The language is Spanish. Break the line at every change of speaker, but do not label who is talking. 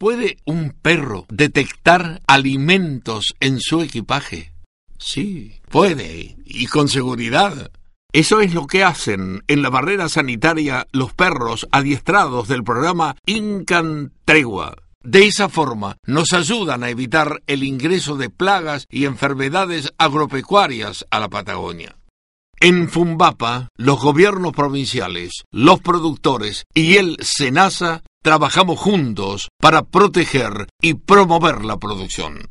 ¿Puede un perro detectar alimentos en su equipaje? Sí, puede, y con seguridad. Eso es lo que hacen en la barrera sanitaria los perros adiestrados del programa Tregua. De esa forma nos ayudan a evitar el ingreso de plagas y enfermedades agropecuarias a la Patagonia. En Fumbapa, los gobiernos provinciales, los productores y el SENASA trabajamos juntos para proteger y promover la producción.